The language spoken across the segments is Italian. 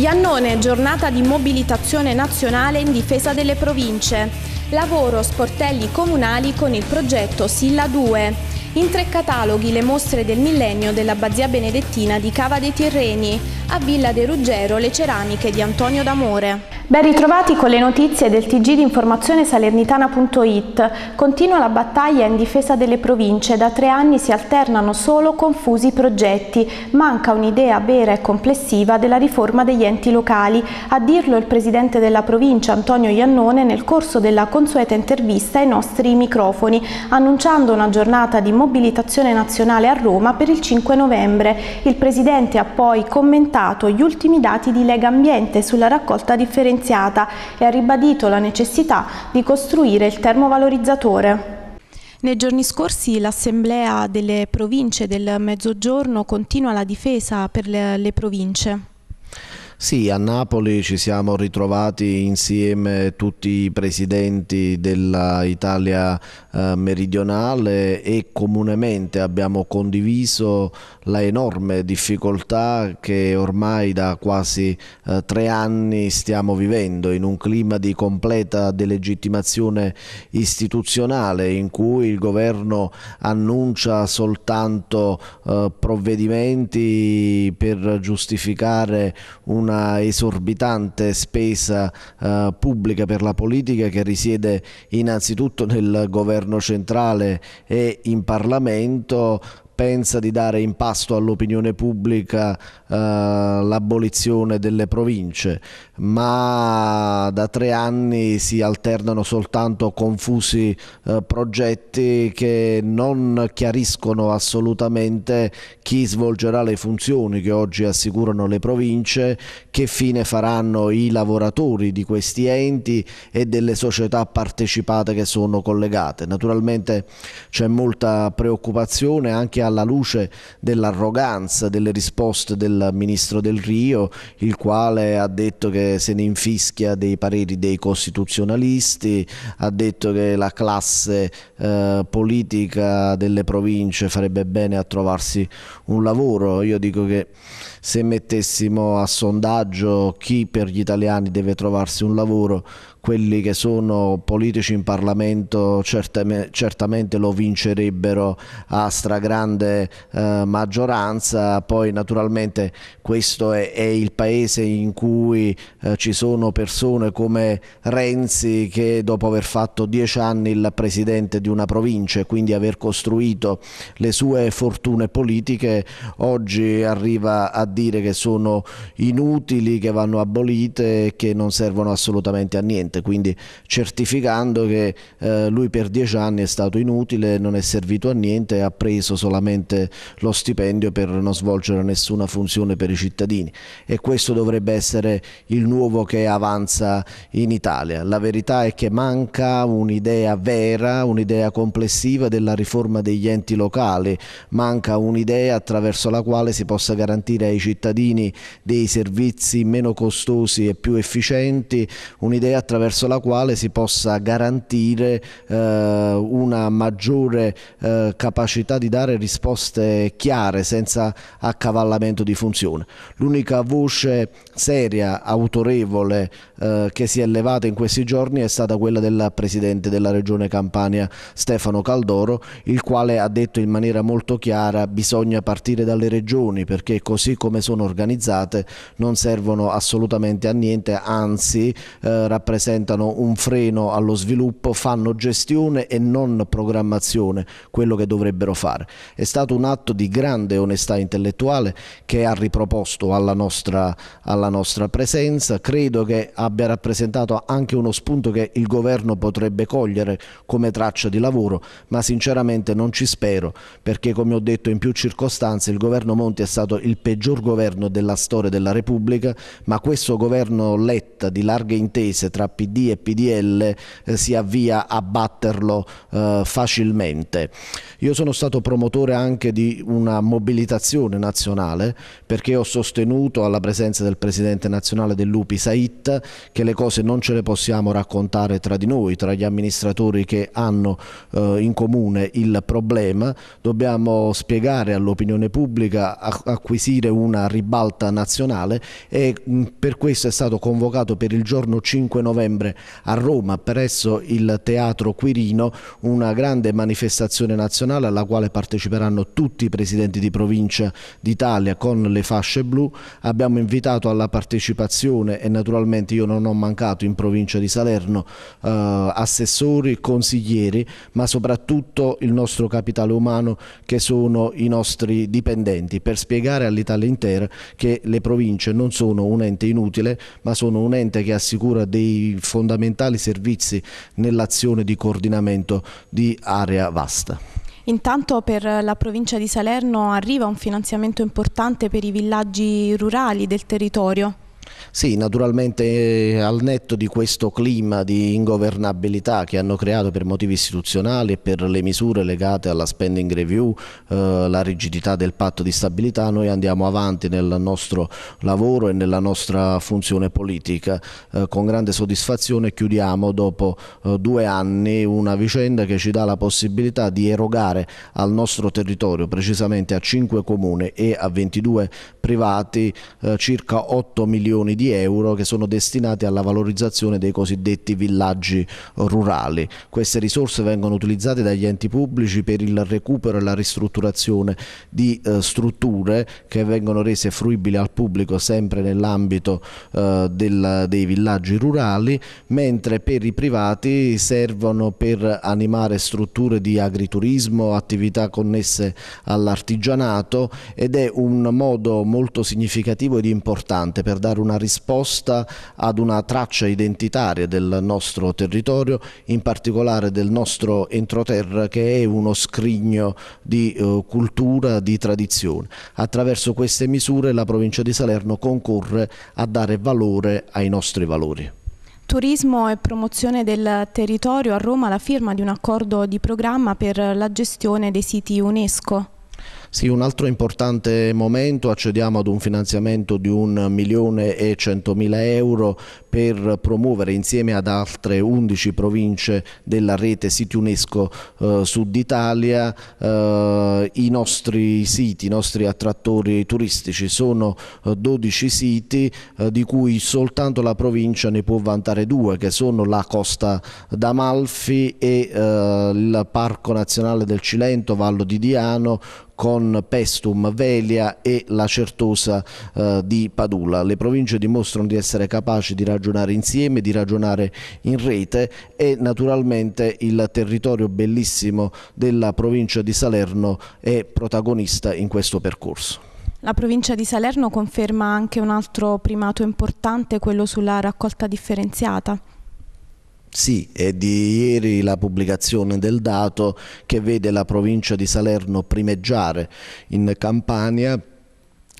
Iannone, giornata di mobilitazione nazionale in difesa delle province. Lavoro sportelli comunali con il progetto Silla 2. In tre cataloghi le mostre del millennio dell'Abbazia Benedettina di Cava dei Tirreni, a Villa De Ruggero le ceramiche di Antonio D'Amore. Ben ritrovati con le notizie del Tg di informazione salernitana.it. Continua la battaglia in difesa delle province. Da tre anni si alternano solo confusi progetti. Manca un'idea vera e complessiva della riforma degli enti locali. A dirlo il presidente della provincia Antonio Iannone nel corso della consueta intervista ai nostri microfoni, annunciando una giornata di mobilitazione nazionale a Roma per il 5 novembre. Il presidente ha poi commentato gli ultimi dati di Lega Ambiente sulla raccolta differenziata differenziata e ha ribadito la necessità di costruire il termovalorizzatore. Nei giorni scorsi l'Assemblea delle province del Mezzogiorno continua la difesa per le, le province. Sì, a Napoli ci siamo ritrovati insieme tutti i presidenti dell'Italia eh, meridionale e comunemente abbiamo condiviso la enorme difficoltà che ormai da quasi eh, tre anni stiamo vivendo in un clima di completa delegittimazione istituzionale in cui il governo annuncia soltanto eh, provvedimenti per giustificare una una esorbitante spesa eh, pubblica per la politica che risiede innanzitutto nel governo centrale e in Parlamento pensa di dare in pasto all'opinione pubblica eh, l'abolizione delle province, ma da tre anni si alternano soltanto confusi eh, progetti che non chiariscono assolutamente chi svolgerà le funzioni che oggi assicurano le province, che fine faranno i lavoratori di questi enti e delle società partecipate che sono collegate. Naturalmente c'è molta preoccupazione anche alla alla luce dell'arroganza delle risposte del ministro Del Rio, il quale ha detto che se ne infischia dei pareri dei costituzionalisti, ha detto che la classe eh, politica delle province farebbe bene a trovarsi un lavoro. Io dico che se mettessimo a sondaggio chi per gli italiani deve trovarsi un lavoro, quelli che sono politici in Parlamento certam certamente lo vincerebbero a stragrande eh, maggioranza, poi naturalmente questo è, è il paese in cui eh, ci sono persone come Renzi che dopo aver fatto dieci anni il presidente di una provincia e quindi aver costruito le sue fortune politiche, oggi arriva a dire che sono inutili, che vanno abolite, che non servono assolutamente a niente cliente, quindi certificando che eh, lui per dieci anni è stato inutile, non è servito a niente e ha preso solamente lo stipendio per non svolgere nessuna funzione per i cittadini e questo dovrebbe essere il nuovo che avanza in Italia. La verità è che manca un'idea vera, un'idea complessiva della riforma degli enti locali, manca un'idea attraverso la quale si possa garantire ai cittadini dei servizi meno costosi e più efficienti, un'idea attraverso attraverso la quale si possa garantire eh, una maggiore eh, capacità di dare risposte chiare senza accavallamento di funzione. L'unica voce seria, autorevole eh, che si è levata in questi giorni è stata quella del Presidente della Regione Campania Stefano Caldoro, il quale ha detto in maniera molto chiara bisogna partire dalle regioni perché così come sono organizzate non servono assolutamente a niente, anzi eh, rappresentano rappresentano un freno allo sviluppo, fanno gestione e non programmazione, quello che dovrebbero fare. È stato un atto di grande onestà intellettuale che ha riproposto alla nostra, alla nostra presenza, credo che abbia rappresentato anche uno spunto che il governo potrebbe cogliere come traccia di lavoro, ma sinceramente non ci spero perché come ho detto in più circostanze il governo Monti è stato il peggior governo della storia della Repubblica, ma questo governo Letta di larghe intese tra PD e PDL eh, si avvia a batterlo eh, facilmente. Io sono stato promotore anche di una mobilitazione nazionale perché ho sostenuto alla presenza del presidente nazionale dell'UPI Sait che le cose non ce le possiamo raccontare tra di noi, tra gli amministratori che hanno eh, in comune il problema, dobbiamo spiegare all'opinione pubblica, acquisire una ribalta nazionale e mh, mm, per questo è stato convocato per il giorno 5 novembre novembre a Roma presso il Teatro Quirino una grande manifestazione nazionale alla quale parteciperanno tutti i presidenti di provincia d'Italia con le fasce blu. Abbiamo invitato alla partecipazione e naturalmente io non ho mancato in provincia di Salerno eh, assessori, consiglieri, ma soprattutto il nostro capitale umano che sono i nostri dipendenti per spiegare all'Italia intera che le province non sono un ente inutile, ma sono un ente che assicura dei fondamentali servizi nell'azione di coordinamento di area vasta. Intanto per la provincia di Salerno arriva un finanziamento importante per i villaggi rurali del territorio. Sì, naturalmente eh, al netto di questo clima di ingovernabilità che hanno creato per motivi istituzionali e per le misure legate alla spending review, eh, la rigidità del patto di stabilità, noi andiamo avanti nel nostro lavoro e nella nostra funzione politica. Eh, con grande soddisfazione chiudiamo dopo eh, due anni una vicenda che ci dà la possibilità di erogare al nostro territorio, precisamente a 5 comuni e a 22 privati, eh, circa 8 milioni milioni di euro che sono destinati alla valorizzazione dei cosiddetti villaggi rurali. Queste risorse vengono utilizzate dagli enti pubblici per il recupero e la ristrutturazione di eh, strutture che vengono rese fruibili al pubblico sempre nell'ambito eh, dei villaggi rurali, mentre per i privati servono per animare strutture di agriturismo, attività connesse all'artigianato ed è un modo molto significativo ed importante per dare una una risposta ad una traccia identitaria del nostro territorio, in particolare del nostro entroterra che è uno scrigno di eh, cultura, di tradizione. Attraverso queste misure la provincia di Salerno concorre a dare valore ai nostri valori. Turismo e promozione del territorio a Roma la firma di un accordo di programma per la gestione dei siti UNESCO. Sì, un altro importante momento, accediamo ad un finanziamento di 1 milione e 100 mila euro per promuovere insieme ad altre 11 province della rete Siti UNESCO eh, Sud Italia eh, i nostri siti, i nostri attrattori turistici. Sono eh, 12 siti eh, di cui soltanto la provincia ne può vantare due che sono la Costa d'Amalfi e eh, il Parco Nazionale del Cilento, Vallo di Diano con Pestum, Velia e la Certosa eh, di Padula. Le province dimostrano di essere capaci di ragionare insieme, di ragionare in rete e naturalmente il territorio bellissimo della provincia di Salerno è protagonista in questo percorso. La provincia di Salerno conferma anche un altro primato importante, quello sulla raccolta differenziata. Sì, è di ieri la pubblicazione del dato che vede la provincia di Salerno primeggiare in Campania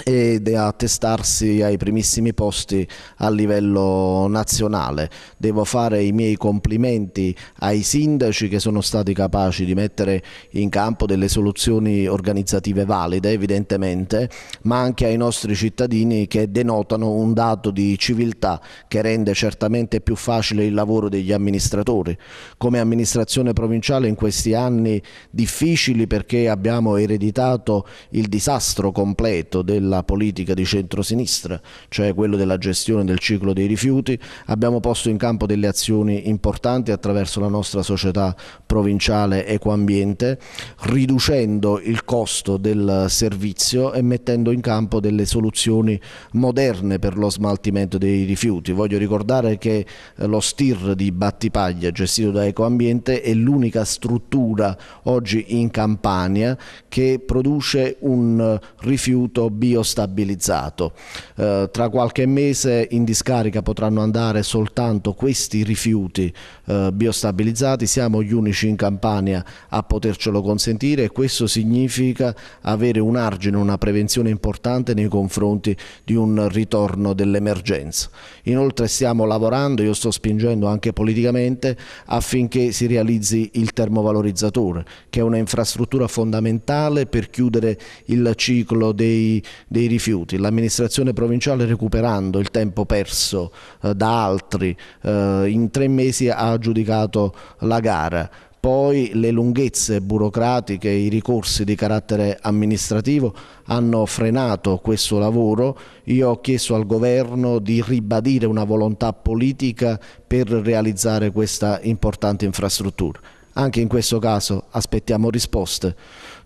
ed è testarsi ai primissimi posti a livello nazionale. Devo fare i miei complimenti ai sindaci che sono stati capaci di mettere in campo delle soluzioni organizzative valide evidentemente, ma anche ai nostri cittadini che denotano un dato di civiltà che rende certamente più facile il lavoro degli amministratori. Come amministrazione provinciale in questi anni difficili perché abbiamo ereditato il disastro completo del della politica di centrosinistra, cioè quello della gestione del ciclo dei rifiuti, abbiamo posto in campo delle azioni importanti attraverso la nostra società provinciale Ecoambiente, riducendo il costo del servizio e mettendo in campo delle soluzioni moderne per lo smaltimento dei rifiuti. Voglio ricordare che eh, lo STIR di Battipaglia, gestito da Ecoambiente, è l'unica struttura oggi in Campania che produce un rifiuto bio biostabilizzato. Eh, tra qualche mese in discarica potranno andare soltanto questi rifiuti eh, biostabilizzati, siamo gli unici in Campania a potercelo consentire e questo significa avere un argine, una prevenzione importante nei confronti di un ritorno dell'emergenza. Inoltre stiamo lavorando, io sto spingendo anche politicamente affinché si realizzi il termovalorizzatore che è un'infrastruttura fondamentale per chiudere il ciclo dei dei rifiuti, l'amministrazione provinciale recuperando il tempo perso eh, da altri, eh, in tre mesi ha aggiudicato la gara poi le lunghezze burocratiche, i ricorsi di carattere amministrativo hanno frenato questo lavoro. Io ho chiesto al governo di ribadire una volontà politica per realizzare questa importante infrastruttura. Anche in questo caso aspettiamo risposte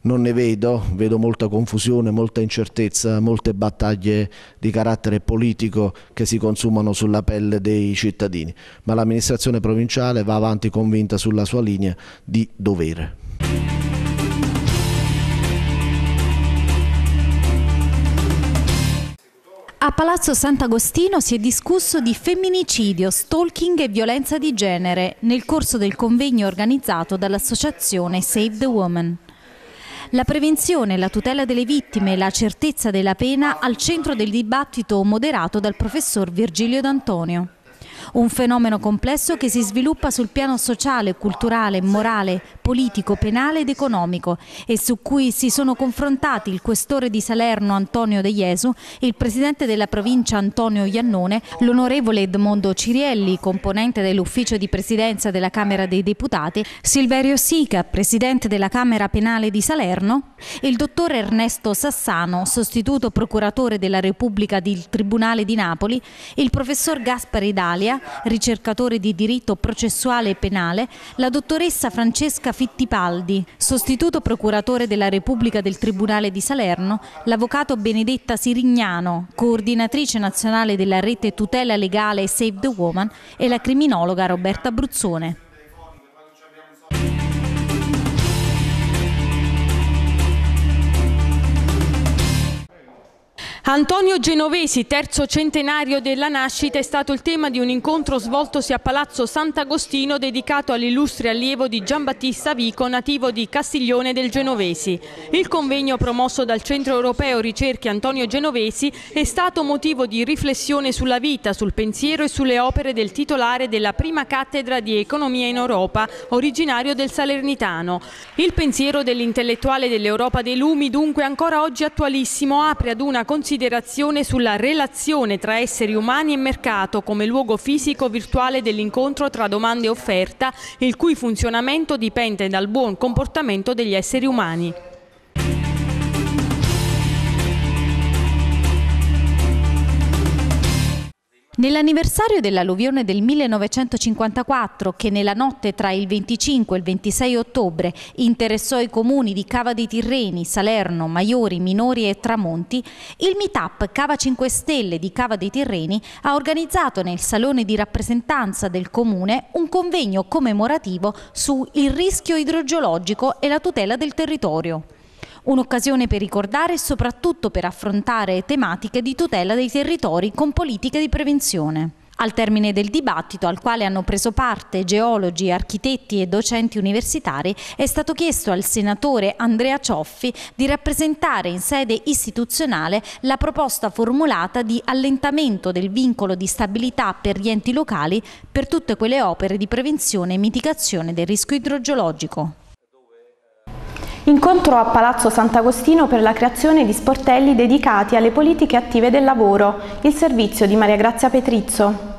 non ne vedo, vedo molta confusione, molta incertezza, molte battaglie di carattere politico che si consumano sulla pelle dei cittadini, ma l'amministrazione provinciale va avanti convinta sulla sua linea di dovere. A Palazzo Sant'Agostino si è discusso di femminicidio, stalking e violenza di genere nel corso del convegno organizzato dall'associazione Save the Woman. La prevenzione, la tutela delle vittime e la certezza della pena al centro del dibattito moderato dal professor Virgilio D'Antonio. Un fenomeno complesso che si sviluppa sul piano sociale, culturale, morale, politico, penale ed economico e su cui si sono confrontati il questore di Salerno Antonio De Jesu, il presidente della provincia Antonio Iannone, l'onorevole Edmondo Cirielli, componente dell'ufficio di presidenza della Camera dei Deputati, Silverio Sica, presidente della Camera Penale di Salerno il dottor Ernesto Sassano, sostituto procuratore della Repubblica del Tribunale di Napoli, il professor Gaspari Dalia, Laurea, ricercatore di diritto processuale e penale, la dottoressa Francesca Fittipaldi, sostituto procuratore della Repubblica del Tribunale di Salerno, l'avvocato Benedetta Sirignano, coordinatrice nazionale della rete tutela legale Save the Woman e la criminologa Roberta Bruzzone. Antonio Genovesi, terzo centenario della nascita, è stato il tema di un incontro svoltosi a Palazzo Sant'Agostino dedicato all'illustre allievo di Giambattista Vico, nativo di Castiglione del Genovesi. Il convegno promosso dal Centro Europeo Ricerche Antonio Genovesi è stato motivo di riflessione sulla vita, sul pensiero e sulle opere del titolare della prima cattedra di economia in Europa, originario del Salernitano. Il pensiero dell'intellettuale dell'Europa dei Lumi, dunque ancora oggi attualissimo, apre ad una considerazione considerazione sulla relazione tra esseri umani e mercato come luogo fisico virtuale dell'incontro tra domanda e offerta, il cui funzionamento dipende dal buon comportamento degli esseri umani. Nell'anniversario dell'alluvione del 1954, che nella notte tra il 25 e il 26 ottobre interessò i comuni di Cava dei Tirreni, Salerno, Maiori, Minori e Tramonti, il Meetup Cava 5 Stelle di Cava dei Tirreni ha organizzato nel salone di rappresentanza del comune un convegno commemorativo su il rischio idrogeologico e la tutela del territorio. Un'occasione per ricordare e soprattutto per affrontare tematiche di tutela dei territori con politiche di prevenzione. Al termine del dibattito, al quale hanno preso parte geologi, architetti e docenti universitari, è stato chiesto al senatore Andrea Cioffi di rappresentare in sede istituzionale la proposta formulata di allentamento del vincolo di stabilità per gli enti locali per tutte quelle opere di prevenzione e mitigazione del rischio idrogeologico. Incontro a Palazzo Sant'Agostino per la creazione di sportelli dedicati alle politiche attive del lavoro, il servizio di Maria Grazia Petrizzo.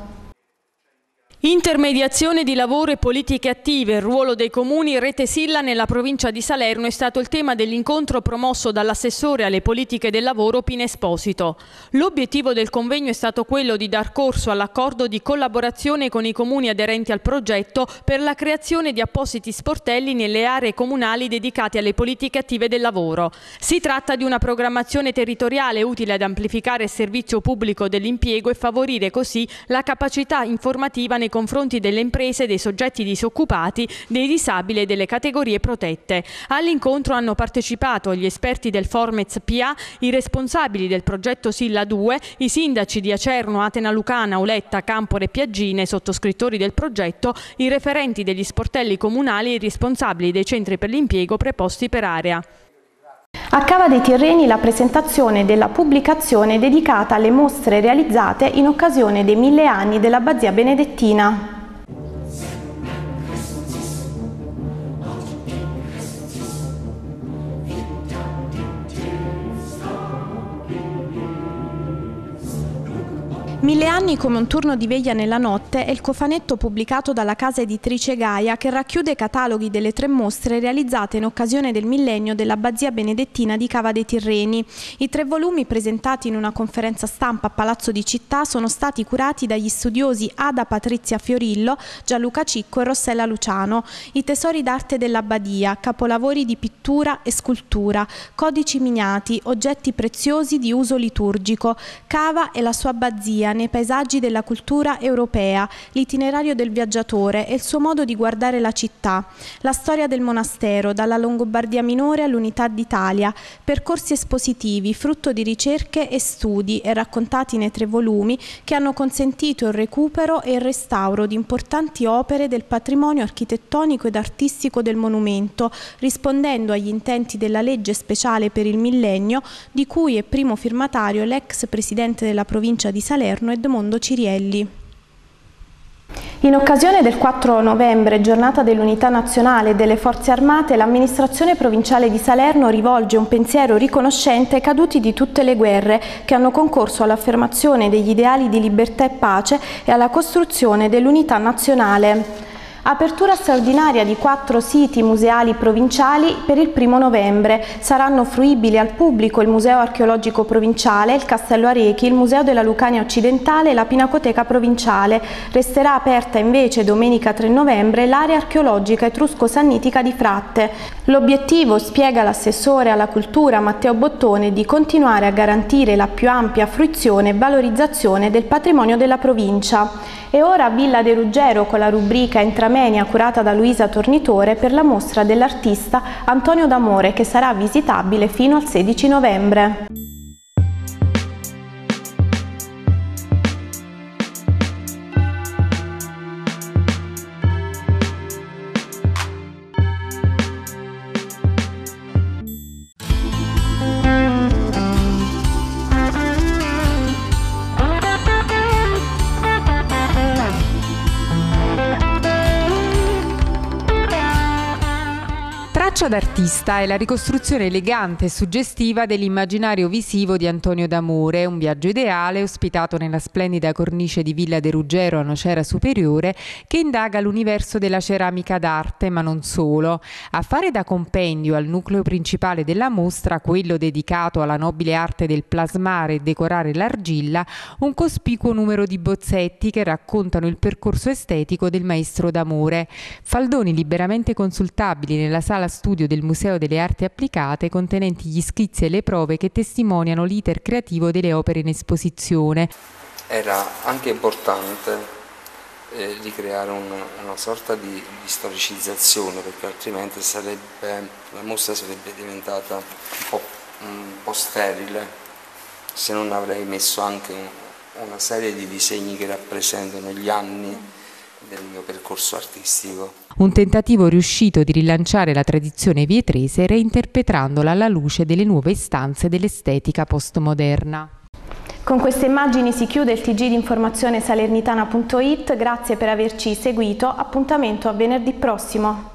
Intermediazione di lavoro e politiche attive, ruolo dei comuni, Rete Silla nella provincia di Salerno è stato il tema dell'incontro promosso dall'assessore alle politiche del lavoro Pin Esposito. L'obiettivo del convegno è stato quello di dar corso all'accordo di collaborazione con i comuni aderenti al progetto per la creazione di appositi sportelli nelle aree comunali dedicate alle politiche attive del lavoro. Si tratta di una programmazione territoriale utile ad amplificare il servizio pubblico dell'impiego e favorire così la capacità informativa nei confronti delle imprese, dei soggetti disoccupati, dei disabili e delle categorie protette. All'incontro hanno partecipato gli esperti del Formez PA, i responsabili del progetto Silla 2, i sindaci di Acerno, Atena Lucana, Uletta, Campore e Piaggine, sottoscrittori del progetto, i referenti degli sportelli comunali e i responsabili dei centri per l'impiego preposti per area. A Cava dei Tirreni la presentazione della pubblicazione dedicata alle mostre realizzate in occasione dei mille anni dell'Abbazia Benedettina. Mille anni come un turno di veglia nella notte è il cofanetto pubblicato dalla casa editrice Gaia che racchiude cataloghi delle tre mostre realizzate in occasione del millennio dell'abbazia benedettina di Cava dei Tirreni. I tre volumi presentati in una conferenza stampa a Palazzo di Città sono stati curati dagli studiosi Ada Patrizia Fiorillo, Gianluca Cicco e Rossella Luciano. I tesori d'arte dell'abbadia, capolavori di pittura e scultura, codici miniati, oggetti preziosi di uso liturgico, Cava e la sua abbazia nei paesaggi della cultura europea, l'itinerario del viaggiatore e il suo modo di guardare la città, la storia del monastero, dalla Longobardia Minore all'Unità d'Italia, percorsi espositivi, frutto di ricerche e studi e raccontati nei tre volumi che hanno consentito il recupero e il restauro di importanti opere del patrimonio architettonico ed artistico del monumento, rispondendo agli intenti della legge speciale per il millennio, di cui è primo firmatario l'ex presidente della provincia di Salerno Governo Edmondo Cirielli. In occasione del 4 novembre, giornata dell'Unità Nazionale e delle Forze Armate, l'amministrazione provinciale di Salerno rivolge un pensiero riconoscente ai caduti di tutte le guerre che hanno concorso all'affermazione degli ideali di libertà e pace e alla costruzione dell'Unità Nazionale. Apertura straordinaria di quattro siti museali provinciali per il primo novembre. Saranno fruibili al pubblico il Museo Archeologico Provinciale, il Castello Arechi, il Museo della Lucania Occidentale e la Pinacoteca Provinciale. Resterà aperta invece domenica 3 novembre l'area archeologica etrusco-sannitica di Fratte. L'obiettivo, spiega l'assessore alla cultura Matteo Bottone, è di continuare a garantire la più ampia fruizione e valorizzazione del patrimonio della provincia. E ora Villa De Ruggero con la rubrica Entramenti Armenia curata da Luisa Tornitore per la mostra dell'artista Antonio D'Amore che sarà visitabile fino al 16 novembre. d'artista è la ricostruzione elegante e suggestiva dell'immaginario visivo di Antonio D'Amore, un viaggio ideale ospitato nella splendida cornice di Villa De Ruggero a Nocera Superiore che indaga l'universo della ceramica d'arte, ma non solo. A fare da compendio al nucleo principale della mostra, quello dedicato alla nobile arte del plasmare e decorare l'argilla, un cospicuo numero di bozzetti che raccontano il percorso estetico del maestro D'Amore. Faldoni liberamente consultabili nella sala studio studio del Museo delle Arti Applicate contenenti gli schizzi e le prove che testimoniano l'iter creativo delle opere in esposizione. Era anche importante eh, di creare un, una sorta di, di, storicizzazione perché altrimenti sarebbe, la mostra sarebbe diventata un po', un po sterile se non avrei messo anche una serie di disegni che rappresentano gli anni del mio percorso artistico. Un tentativo riuscito di rilanciare la tradizione vietrese reinterpretandola alla luce delle nuove istanze dell'estetica postmoderna. Con queste immagini si chiude il TG di informazione salernitana.it, grazie per averci seguito, appuntamento a venerdì prossimo.